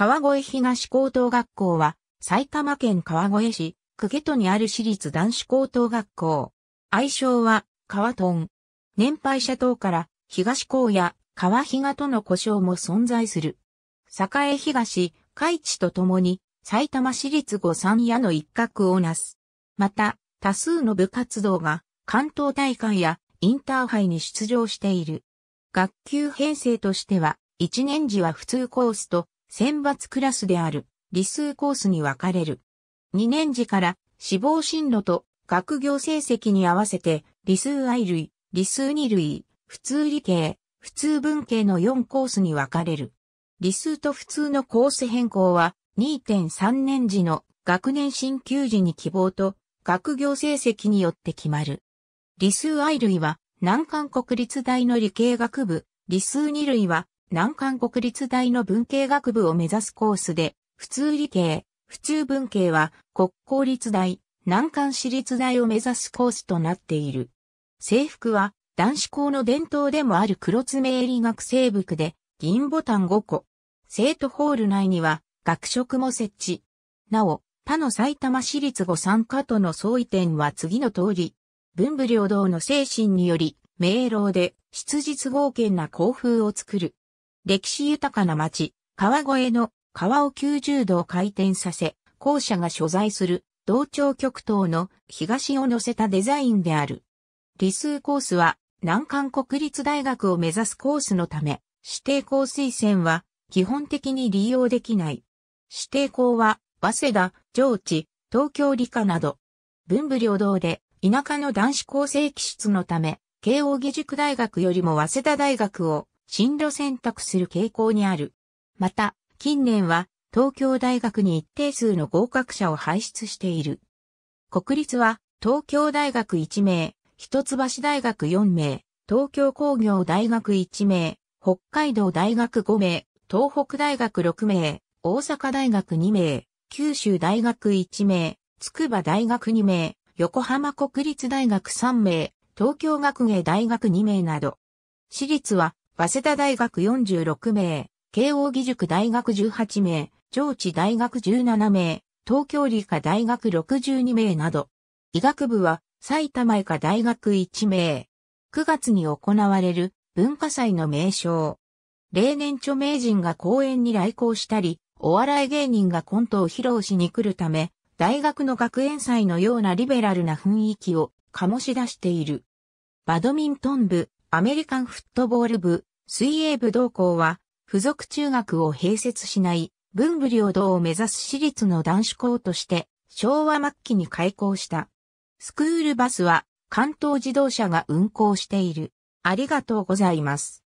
川越東高等学校は、埼玉県川越市、久下都にある私立男子高等学校。愛称は、川トン。年配者等から、東高や川比嘉との故障も存在する。栄東、海地とともに、埼玉市立五三屋の一角をなす。また、多数の部活動が、関東大会やインターハイに出場している。学級編成としては、1年時は普通コースと選抜クラスである理数コースに分かれる。2年時から志望進路と学業成績に合わせて理数 I 類、理数2類、普通理系、普通文系の4コースに分かれる。理数と普通のコース変更は2.3年時の学年進級時に希望と学業成績によって決まる。理数 I 類は南韓国立大の理系学部、理数2類は南韓国立大の文系学部を目指すコースで、普通理系、普通文系は国公立大、南韓私立大を目指すコースとなっている。制服は男子校の伝統でもある黒爪襟学生服で銀ボタン5個。生徒ホール内には学食も設置。なお、他の埼玉市立御参加との相違点は次の通り。文武両道の精神により、明朗で、質実合憲な校風を作る。歴史豊かな町、川越の川を90度回転させ、校舎が所在する同調極東の東を乗せたデザインである。理数コースは南韓国立大学を目指すコースのため、指定校推薦は基本的に利用できない。指定校は早稲田、上智、東京理科など、文武両道で田舎の男子校生気質のため、慶応義塾大学よりも早稲田大学を進路選択する傾向にある。また、近年は東京大学に一定数の合格者を輩出している。国立は東京大学1名、一橋大学4名、東京工業大学1名、北海道大学5名、東北大学6名、大阪大学2名、九州大学1名、筑波大学2名、横浜国立大学3名、東京学芸大学2名など。私立は早稲田大学46名、慶応義塾大学18名、上智大学17名、東京理科大学62名など、医学部は埼玉医科大学1名、9月に行われる文化祭の名称。例年著名人が公演に来校したり、お笑い芸人がコントを披露しに来るため、大学の学園祭のようなリベラルな雰囲気を醸し出している。バドミントン部、アメリカンフットボール部、水泳部同校は、付属中学を併設しない文武両道を目指す私立の男子校として、昭和末期に開校した。スクールバスは関東自動車が運行している。ありがとうございます。